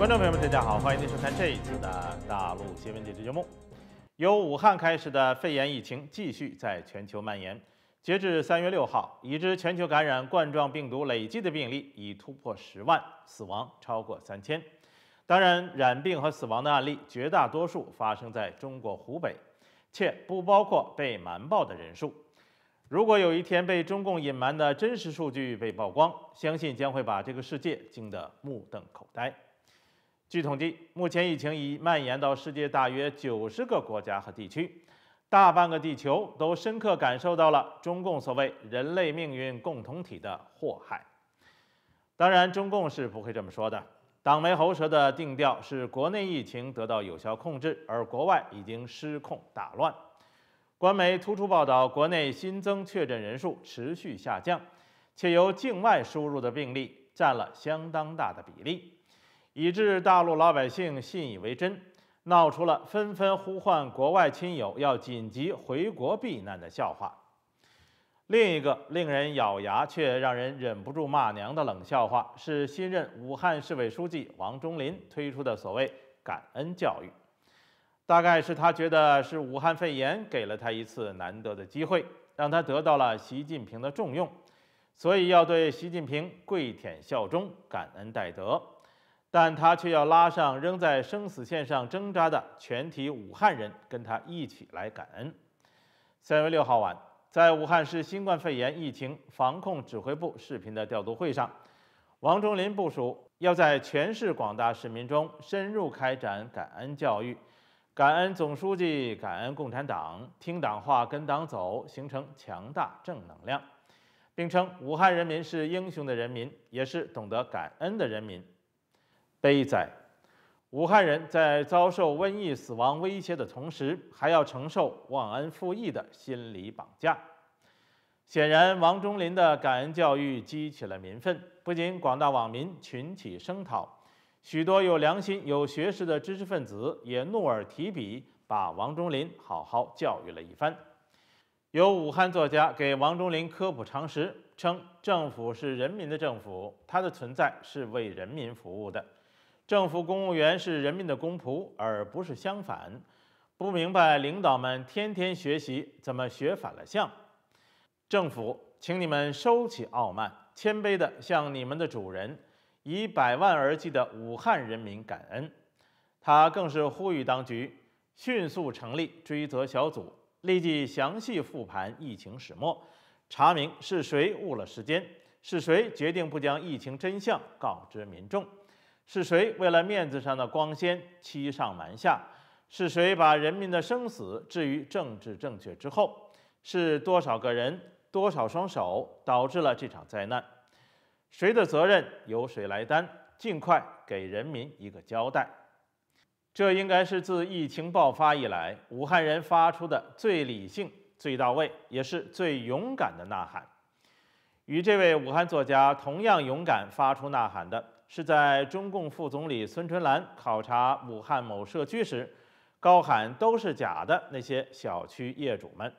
观众朋友们，大家好，欢迎您收看这一次的大陆新闻解读节目。由武汉开始的肺炎疫情继续在全球蔓延。截至三月六号，已知全球感染冠状病毒累计的病例已突破十万，死亡超过三千。当然，染病和死亡的案例绝大多数发生在中国湖北，且不包括被瞒报的人数。如果有一天被中共隐瞒的真实数据被曝光，相信将会把这个世界惊得目瞪口呆。据统计，目前疫情已蔓延到世界大约九十个国家和地区，大半个地球都深刻感受到了中共所谓“人类命运共同体”的祸害。当然，中共是不会这么说的。党媒喉舌的定调是国内疫情得到有效控制，而国外已经失控打乱。官媒突出报道，国内新增确诊人数持续下降，且由境外输入的病例占了相当大的比例。以致大陆老百姓信以为真，闹出了纷纷呼唤国外亲友要紧急回国避难的笑话。另一个令人咬牙却让人忍不住骂娘的冷笑话，是新任武汉市委书记王忠林推出的所谓“感恩教育”。大概是他觉得是武汉肺炎给了他一次难得的机会，让他得到了习近平的重用，所以要对习近平跪舔效忠，感恩戴德。但他却要拉上仍在生死线上挣扎的全体武汉人，跟他一起来感恩。三月六号晚，在武汉市新冠肺炎疫情防控指挥部视频的调度会上，王忠林部署要在全市广大市民中深入开展感恩教育，感恩总书记，感恩共产党，听党话，跟党走，形成强大正能量，并称武汉人民是英雄的人民，也是懂得感恩的人民。悲哉！武汉人在遭受瘟疫死亡威胁的同时，还要承受忘恩负义的心理绑架。显然，王忠林的感恩教育激起了民愤，不仅广大网民群起声讨，许多有良心、有学识的知识分子也怒而提笔，把王忠林好好教育了一番。有武汉作家给王忠林科普常识，称：“政府是人民的政府，它的存在是为人民服务的。”政府公务员是人民的公仆，而不是相反。不明白领导们天天学习，怎么学反了向？政府，请你们收起傲慢，谦卑地向你们的主人——以百万而计的武汉人民感恩。他更是呼吁当局迅速成立追责小组，立即详细复盘疫情始末，查明是谁误了时间，是谁决定不将疫情真相告知民众。是谁为了面子上的光鲜欺上瞒下？是谁把人民的生死置于政治正确之后？是多少个人、多少双手导致了这场灾难？谁的责任由谁来担？尽快给人民一个交代！这应该是自疫情爆发以来，武汉人发出的最理性、最到位，也是最勇敢的呐喊。与这位武汉作家同样勇敢发出呐喊的。是在中共副总理孙春兰考察武汉某社区时，高喊“都是假的”那些小区业主们。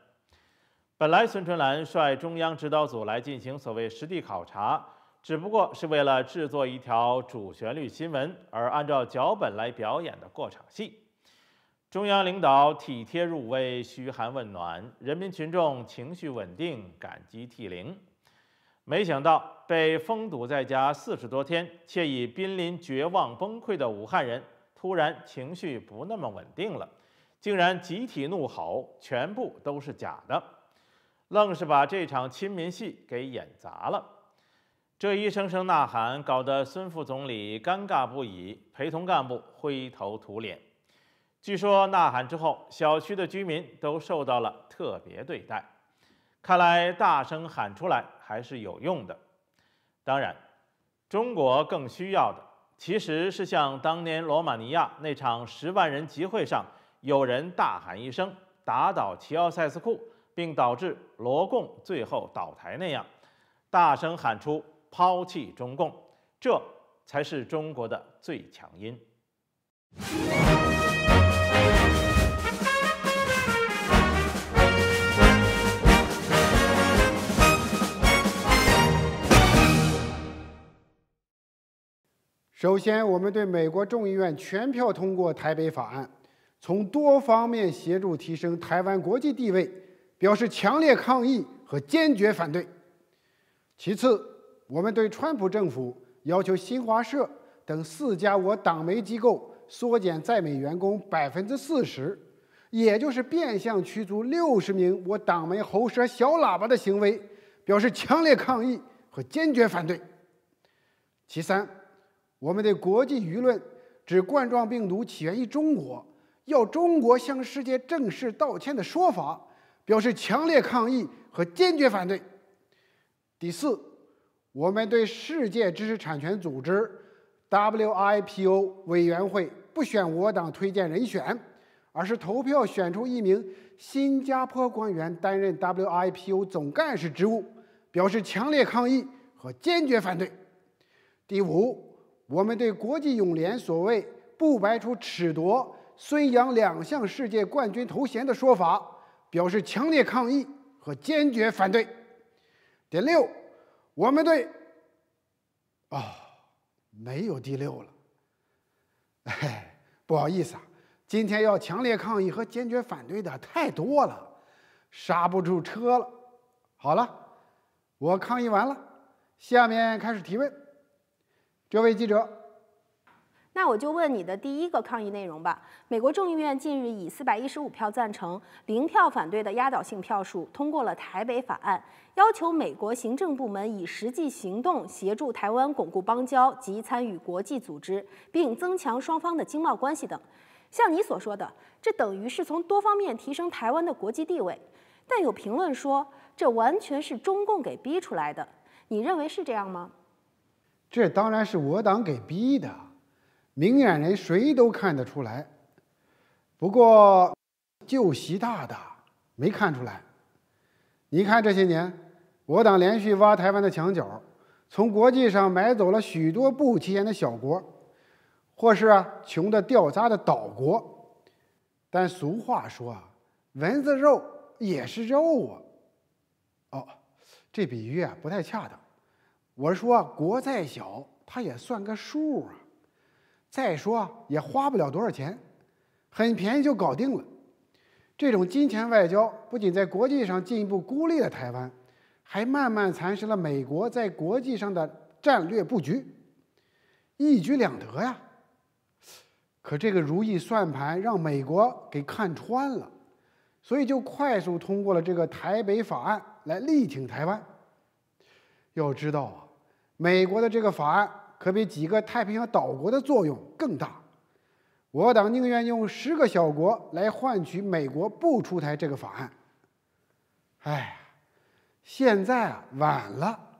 本来孙春兰率中央指导组来进行所谓实地考察，只不过是为了制作一条主旋律新闻而按照脚本来表演的过场戏。中央领导体贴入微、嘘寒问暖，人民群众情绪稳定、感激涕零。没想到被封堵在家四十多天，且已濒临绝望崩溃的武汉人，突然情绪不那么稳定了，竟然集体怒吼，全部都是假的，愣是把这场亲民戏给演砸了。这一声声呐喊，搞得孙副总理尴尬不已，陪同干部灰头土脸。据说呐喊之后，小区的居民都受到了特别对待。看来大声喊出来还是有用的。当然，中国更需要的其实是像当年罗马尼亚那场十万人集会上有人大喊一声“打倒齐奥塞斯库”，并导致罗共最后倒台那样，大声喊出“抛弃中共”，这才是中国的最强音。首先，我们对美国众议院全票通过《台北法案》，从多方面协助提升台湾国际地位，表示强烈抗议和坚决反对。其次，我们对川普政府要求新华社等四家我党媒机构缩减在美员工百分之四十，也就是变相驱逐六十名我党媒喉舌小喇叭的行为，表示强烈抗议和坚决反对。其三。我们的国际舆论指冠状病毒起源于中国，要中国向世界正式道歉的说法，表示强烈抗议和坚决反对。第四，我们对世界知识产权组织 （WIPO） 委员会不选我党推荐人选，而是投票选出一名新加坡官员担任 WIPO 总干事职务，表示强烈抗议和坚决反对。第五。我们对国际泳联所谓不排除褫夺孙杨两项世界冠军头衔的说法，表示强烈抗议和坚决反对。第六，我们对……哦，没有第六了。哎，不好意思啊，今天要强烈抗议和坚决反对的太多了，刹不住车了。好了，我抗议完了，下面开始提问。这位记者，那我就问你的第一个抗议内容吧。美国众议院近日以四百一十五票赞成、零票反对的压倒性票数通过了《台北法案》，要求美国行政部门以实际行动协助台湾巩固邦交及参与国际组织，并增强双方的经贸关系等。像你所说的，这等于是从多方面提升台湾的国际地位。但有评论说，这完全是中共给逼出来的。你认为是这样吗？这当然是我党给逼的，明眼人谁都看得出来。不过，旧习大大没看出来。你看这些年，我党连续挖台湾的墙角，从国际上买走了许多不起眼的小国，或是穷的掉渣的岛国。但俗话说，啊，蚊子肉也是肉啊。哦，这比喻啊不太恰当。我说，国再小，它也算个数啊。再说也花不了多少钱，很便宜就搞定了。这种金钱外交不仅在国际上进一步孤立了台湾，还慢慢蚕食了美国在国际上的战略布局，一举两得呀。可这个如意算盘让美国给看穿了，所以就快速通过了这个台北法案来力挺台湾。要知道啊。美国的这个法案可比几个太平洋岛国的作用更大，我党宁愿用十个小国来换取美国不出台这个法案。哎，现在啊晚了，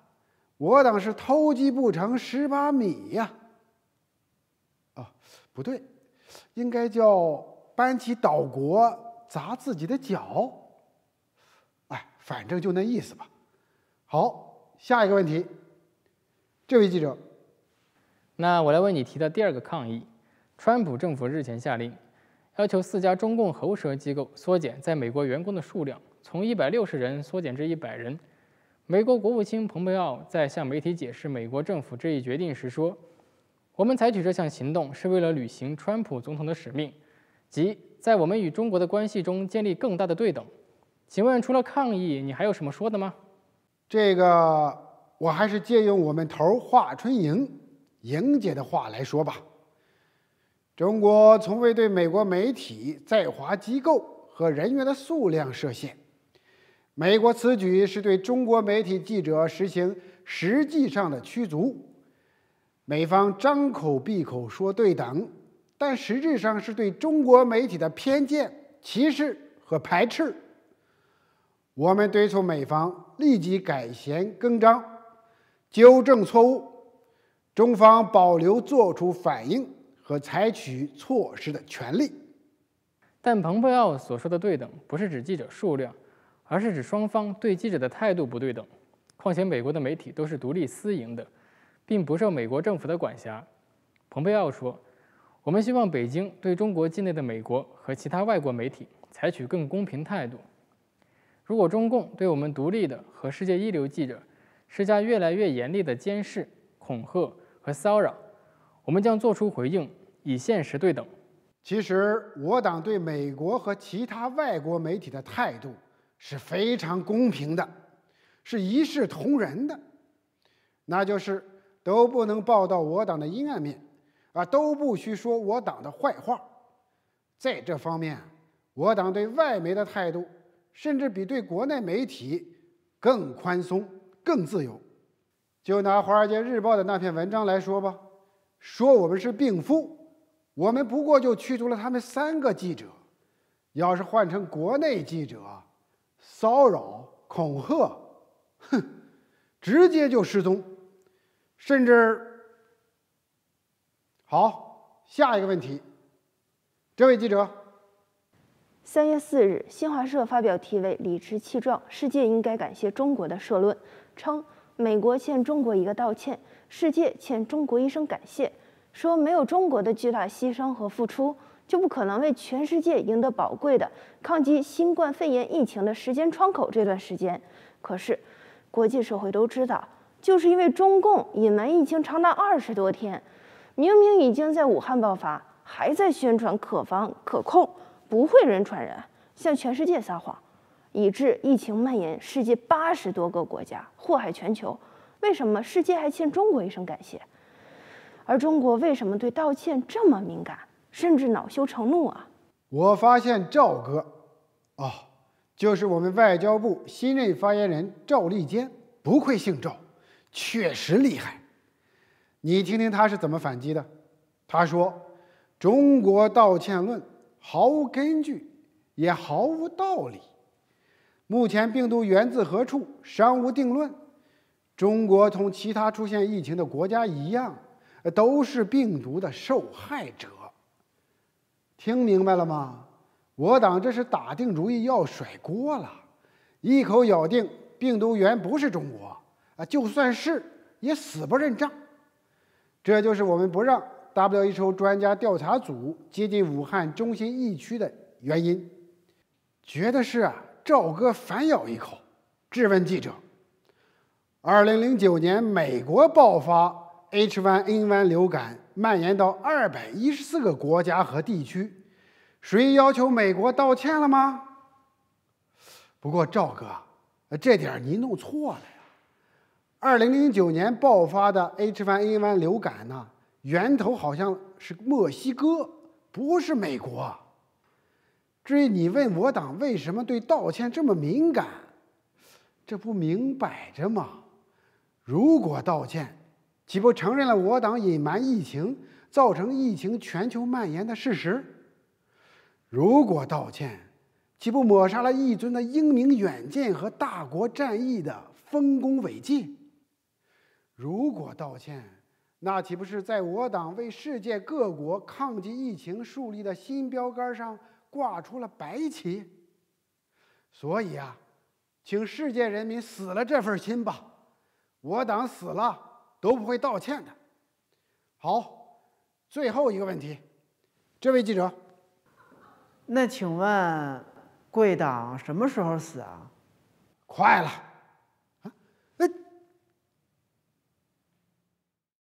我党是偷鸡不成蚀把米呀。啊，不对，应该叫搬起岛国砸自己的脚。哎，反正就那意思吧。好，下一个问题。这位记者，那我来问你提到第二个抗议。川普政府日前下令，要求四家中共喉舌机构缩减在美国员工的数量，从一百六十人缩减至一百人。美国国务卿蓬佩奥在向媒体解释美国政府这一决定时说：“我们采取这项行动是为了履行川普总统的使命，即在我们与中国的关系中建立更大的对等。”请问，除了抗议，你还有什么说的吗？这个。我还是借用我们头华春莹莹姐的话来说吧：中国从未对美国媒体在华机构和人员的数量设限。美国此举是对中国媒体记者实行实际上的驱逐。美方张口闭口说对等，但实质上是对中国媒体的偏见、歧视和排斥。我们敦促美方立即改弦更张。纠正错误，中方保留作出反应和采取措施的权利。但蓬佩奥所说的“对等”不是指记者数量，而是指双方对记者的态度不对等。况且，美国的媒体都是独立私营的，并不受美国政府的管辖。蓬佩奥说：“我们希望北京对中国境内的美国和其他外国媒体采取更公平态度。如果中共对我们独立的和世界一流记者，”施加越来越严厉的监视、恐吓和骚扰，我们将作出回应，以现实对等。其实，我党对美国和其他外国媒体的态度是非常公平的，是一视同仁的，那就是都不能报道我党的阴暗面，啊，都不许说我党的坏话。在这方面，我党对外媒的态度甚至比对国内媒体更宽松。更自由。就拿《华尔街日报》的那篇文章来说吧，说我们是病夫，我们不过就驱逐了他们三个记者。要是换成国内记者，骚扰、恐吓，哼，直接就失踪，甚至……好，下一个问题，这位记者。三月四日，新华社发表题为《理直气壮，世界应该感谢中国》的社论。称美国欠中国一个道歉，世界欠中国一声感谢。说没有中国的巨大牺牲和付出，就不可能为全世界赢得宝贵的抗击新冠肺炎疫情的时间窗口。这段时间，可是国际社会都知道，就是因为中共隐瞒疫情长达二十多天，明明已经在武汉爆发，还在宣传可防可控，不会人传人，向全世界撒谎。以致疫情蔓延世界八十多个国家，祸害全球。为什么世界还欠中国一声感谢？而中国为什么对道歉这么敏感，甚至恼羞成怒啊？我发现赵哥，啊，就是我们外交部新任发言人赵立坚，不愧姓赵，确实厉害。你听听他是怎么反击的？他说：“中国道歉论毫无根据，也毫无道理。”目前病毒源自何处尚无定论。中国同其他出现疫情的国家一样，都是病毒的受害者。听明白了吗？我党这是打定主意要甩锅了，一口咬定病毒源不是中国啊！就算是，也死不认账。这就是我们不让 w h o 专家调查组接近武汉中心疫区的原因。觉得是啊。赵哥反咬一口，质问记者：“二零零九年美国爆发 H1N1 流感，蔓延到二百一十四个国家和地区，谁要求美国道歉了吗？”不过赵哥，呃，这点您弄错了呀。二零零九年爆发的 H1N1 流感呢，源头好像是墨西哥，不是美国。至于你问我党为什么对道歉这么敏感，这不明摆着吗？如果道歉，岂不承认了我党隐瞒疫情、造成疫情全球蔓延的事实？如果道歉，岂不抹杀了一尊的英明远见和大国战疫的丰功伟绩？如果道歉，那岂不是在我党为世界各国抗击疫情树立的新标杆上？挂出了白旗，所以啊，请世界人民死了这份心吧，我党死了都不会道歉的。好，最后一个问题，这位记者，那请问贵党什么时候死啊？快了。